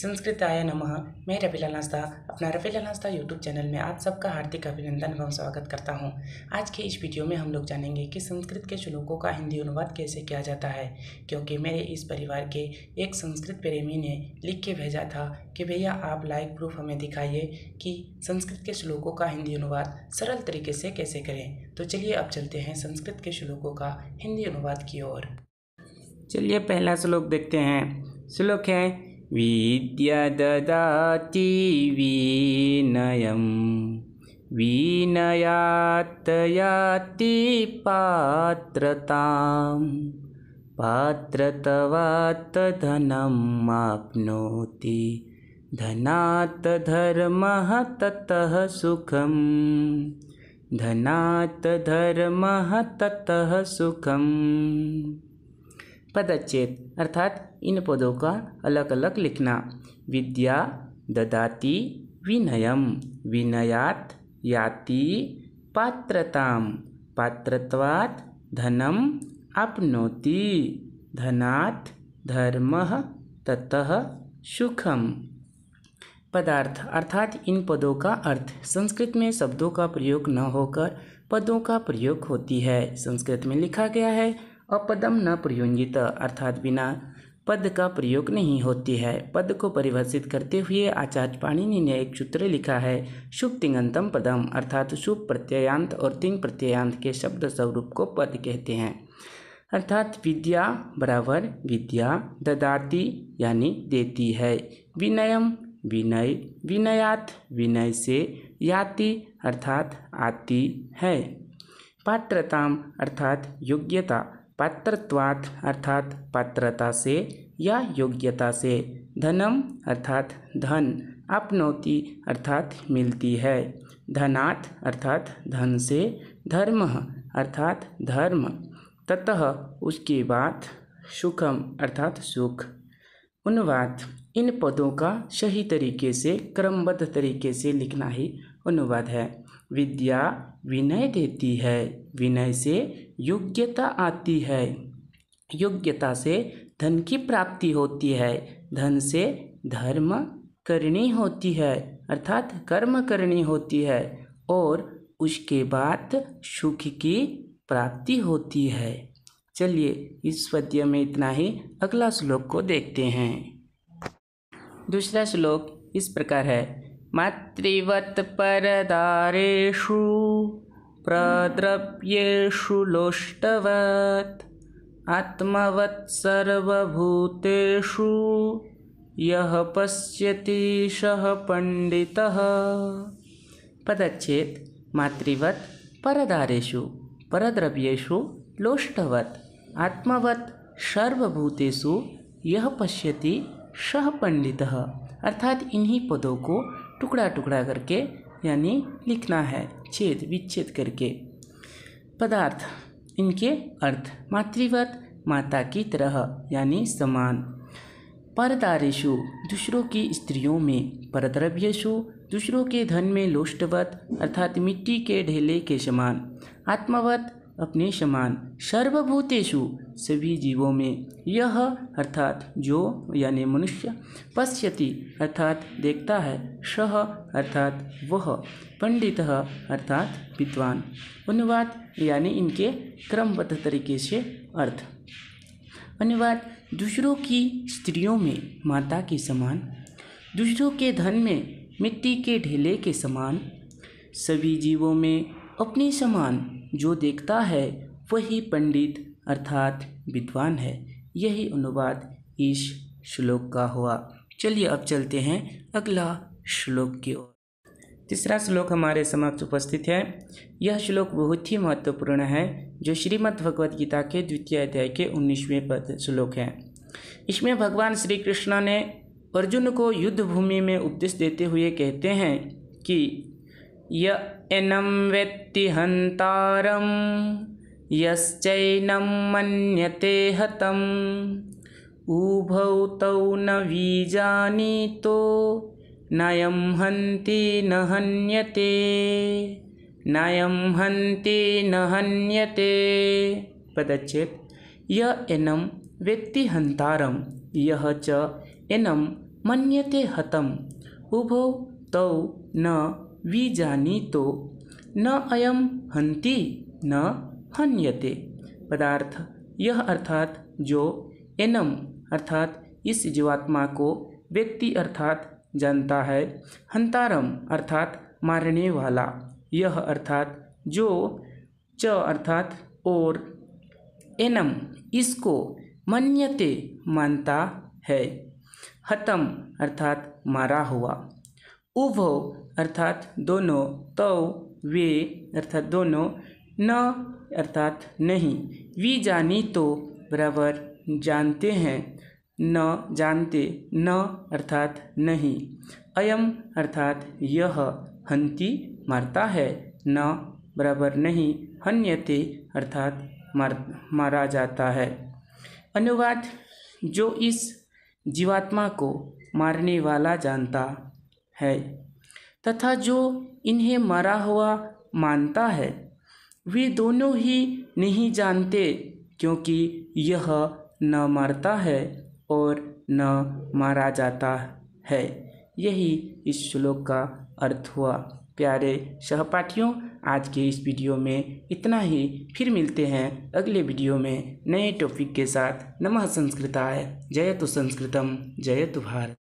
संस्कृत आया नमः मैं रफीला नास्ता अपना रफीला नास्ता यूट्यूब चैनल में आप सबका हार्दिक अभिनंदन एवं स्वागत करता हूं। आज के इस वीडियो में हम लोग जानेंगे कि संस्कृत के श्लोकों का हिंदी अनुवाद कैसे किया जाता है क्योंकि मेरे इस परिवार के एक संस्कृत प्रेमी ने लिख के भेजा था कि भैया आप लाइव प्रूफ हमें दिखाइए कि संस्कृत के श्लोकों का हिंदी अनुवाद सरल तरीके से कैसे करें तो चलिए अब चलते हैं संस्कृत के श्लोकों का हिंदी अनुवाद की ओर चलिए पहला श्लोक देखते हैं श्लोक है विद्यददाति ददाति विनयं विनयात् याति पात्रतां पात्रत्वात् धनं माप्नोति धनात् धर्मः ततः सुखम् धनात् धर्मः ततः सुखम् पदच्छेद अर्थात इन पदों का अलग अलग लिखना विद्या ददाति विनयम विनयात याति पात्रताम पात्रत्वात् धनम आपनोति धनात् धर्म ततः सुखम पदार्थ अर्थात इन पदों का अर्थ संस्कृत में शब्दों का प्रयोग न होकर पदों का प्रयोग होती है संस्कृत में लिखा गया है अपदम न प्रयोजित अर्थात बिना पद का प्रयोग नहीं होती है पद को परिभाषित करते हुए आचार्य पाणिनि ने एक सूत्र लिखा है शुभ तिंगंतम पदम अर्थात शुभ प्रत्ययांत और तिंग प्रत्ययांत के शब्द स्वरूप को पद कहते हैं अर्थात विद्या बराबर विद्या ददाती यानी देती है विनयम विनय विनयात विनय से याति अर्थात आती है पात्रताम अर्थात योग्यता पात्रत्वात् अर्थात पात्रता से या योग्यता से धनम अर्थात धन अपनौती अर्थात मिलती है धनात् अर्थात धन से धर्म अर्थात धर्म ततः उसके बाद सुखम अर्थात सुख उन्वात इन पदों का सही तरीके से क्रमबद्ध तरीके से लिखना ही अनुवाद है विद्या विनय देती है विनय से योग्यता आती है योग्यता से धन की प्राप्ति होती है धन से धर्म करनी होती है अर्थात कर्म करनी होती है और उसके बाद सुख की प्राप्ति होती है चलिए इस पद्य में इतना ही अगला श्लोक को देखते हैं दूसरा श्लोक इस प्रकार है मातृवत परदारेषु प्रद्रव्यु लोष्टवत आत्मवत सर्वभूतेषु यह पश्यति सह पंडित पदच्छेद मातृवत परदारेशु परद्रव्यु लोष्टवत आत्मवत सर्वभूतेषु यह पश्यति सह पंडित अर्थात इन्हीं पदों को टुकड़ा टुकड़ा करके यानी लिखना है छेद विच्छेद करके पदार्थ इनके अर्थ मातृवत माता की तरह यानी समान परदारेशु दूसरों की स्त्रियों में परद्रव्यशु दूसरों के धन में लोष्टवत अर्थात मिट्टी के ढेले के समान आत्मवत अपने समान सर्वभूतेषु सभी जीवों में यह अर्थात जो यानी मनुष्य पश्यति अर्थात देखता है सह अर्थात वह पंडित अर्थात विद्वान अनुवाद यानी इनके क्रमबद्ध तरीके से अर्थ अनुवाद दूसरों की स्त्रियों में माता के समान दूसरों के धन में मिट्टी के ढेले के समान सभी जीवों में अपने समान जो देखता है वही पंडित अर्थात विद्वान है यही अनुवाद इस श्लोक का हुआ चलिए अब चलते हैं अगला श्लोक की ओर तीसरा श्लोक हमारे समक्ष उपस्थित है यह श्लोक बहुत ही महत्वपूर्ण है जो श्रीमद् भगवद गीता के द्वितीय अध्याय के उन्नीसवें पद श्लोक है इसमें भगवान श्री कृष्ण ने अर्जुन को युद्ध भूमि में उपदेश देते हुए कहते हैं कि यनम वेत्ति हंतारम यश्चैनं मन्यते हतम् उभौ तौ न बीजानीतो नयं हन्ति न हन्यते नयं हन्ति न हन्यते पदचेत् य एनं हन्तारं यः च एनं मन्यते हतम् उभौ तौ न विजानीतो न अयं हन्ति न हन्यते पदार्थ यह अर्थात जो एनम अर्थात इस जीवात्मा को व्यक्ति अर्थात जानता है हंतारम अर्थात मारने वाला यह अर्थात जो च अर्थात और एनम इसको मन्यते मानता है हतम अर्थात मारा हुआ उभ अर्थात दोनों तो वे अर्थात दोनों न अर्थात नहीं वी जानी तो बराबर जानते हैं न जानते न अर्थात नहीं अयम अर्थात यह हंति मारता है न बराबर नहीं हन्यते अर्थात मार मारा जाता है अनुवाद जो इस जीवात्मा को मारने वाला जानता है तथा जो इन्हें मरा हुआ मानता है वे दोनों ही नहीं जानते क्योंकि यह न मरता है और न मारा जाता है यही इस श्लोक का अर्थ हुआ प्यारे सहपाठियों आज के इस वीडियो में इतना ही फिर मिलते हैं अगले वीडियो में नए टॉपिक के साथ नमः संस्कृताय जय तो संस्कृतम जय तो भारत